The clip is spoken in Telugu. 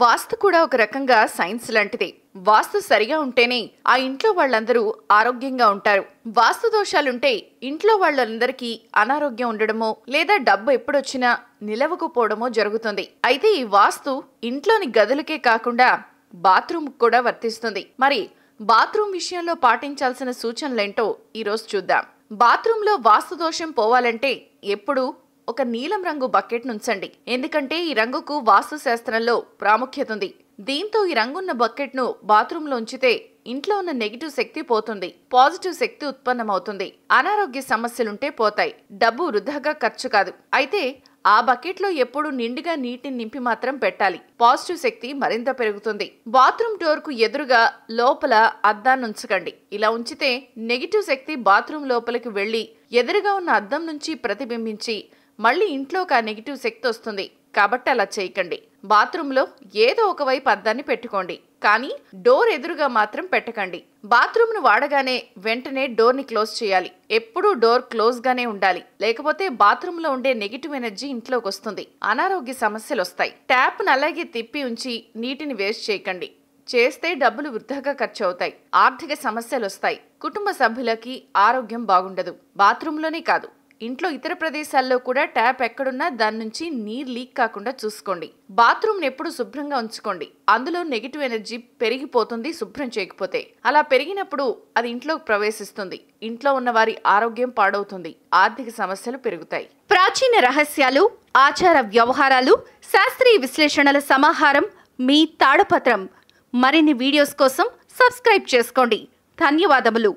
వాస్తు కూడా ఒక రకంగా సైన్స్ లాంటిదే వాస్తు సరిగా ఉంటేనే ఆ ఇంట్లో వాళ్ళందరూ ఆరోగ్యంగా ఉంటారు వాస్తు దోషాలుంటే ఇంట్లో వాళ్ళందరికీ అనారోగ్యం ఉండడమో లేదా డబ్బు ఎప్పుడొచ్చినా నిలవకపోవడమో జరుగుతుంది అయితే ఈ వాస్తు ఇంట్లోని గదులకే కాకుండా బాత్రూమ్ కూడా వర్తిస్తుంది మరి బాత్రూమ్ విషయంలో పాటించాల్సిన సూచనలేంటో ఈరోజు చూద్దాం బాత్రూంలో వాస్తు దోషం పోవాలంటే ఎప్పుడూ ఒక నీలం రంగు బకెట్ నుంచండి ఎందుకంటే ఈ రంగుకు వాస్తు శాస్త్రంలో ప్రాముఖ్యత ఉంది దీంతో ఈ రంగున్న బకెట్ను బాత్రూంలో ఉంచితే ఇంట్లో ఉన్న నెగిటివ్ శక్తి పోతుంది పాజిటివ్ శక్తి ఉత్పన్నమవుతుంది అనారోగ్య సమస్యలుంటే పోతాయి డబ్బు వృధాగా ఖర్చు కాదు అయితే ఆ బకెట్లో ఎప్పుడు నిండుగా నీటిని నింపి మాత్రం పెట్టాలి పాజిటివ్ శక్తి మరింత పెరుగుతుంది బాత్రూమ్ డోర్ కు ఎదురుగా లోపల అద్దాన్ని ఉంచకండి ఇలా ఉంచితే నెగిటివ్ శక్తి బాత్రూమ్ లోపలికి వెళ్లి ఎదురుగా ఉన్న అద్దం నుంచి ప్రతిబింబించి మళ్ళీ ఇంట్లో ఒక నెగిటివ్ శక్తి వస్తుంది కాబట్టి అలా చేయకండి బాత్రూంలో ఏదో ఒక వైపు అద్దాన్ని పెట్టుకోండి కానీ డోర్ ఎదురుగా మాత్రం పెట్టకండి బాత్రూమ్ను వాడగానే వెంటనే డోర్ని క్లోజ్ చేయాలి ఎప్పుడూ డోర్ క్లోజ్గానే ఉండాలి లేకపోతే బాత్రూంలో ఉండే నెగిటివ్ ఎనర్జీ ఇంట్లోకి వస్తుంది అనారోగ్య సమస్యలు వస్తాయి ట్యాప్ను అలాగే తిప్పి ఉంచి నీటిని వేస్ట్ చేయకండి చేస్తే డబ్బులు వృద్ధగా ఖర్చు అవుతాయి ఆర్థిక సమస్యలు వస్తాయి కుటుంబ సభ్యులకి ఆరోగ్యం బాగుండదు బాత్రూంలోనే కాదు ఇంట్లో ఇతర ప్రదేశాల్లో కూడా ట్యాప్ ఎక్కడున్నా దాని నుంచి నీరు లీక్ కాకుండా చూసుకోండి బాత్రూమ్ని ఎప్పుడు శుభ్రంగా ఉంచుకోండి అందులో నెగిటివ్ ఎనర్జీ పెరిగిపోతుంది శుభ్రం చేయకపోతే అలా పెరిగినప్పుడు అది ఇంట్లోకి ప్రవేశిస్తుంది ఇంట్లో ఉన్న వారి ఆరోగ్యం పాడవుతుంది ఆర్థిక సమస్యలు పెరుగుతాయి ప్రాచీన రహస్యాలు ఆచార వ్యవహారాలు శాస్త్రీయ విశ్లేషణల సమాహారం మీ తాడపత్రం మరిన్ని వీడియోస్ కోసం సబ్స్క్రైబ్ చేసుకోండి ధన్యవాదములు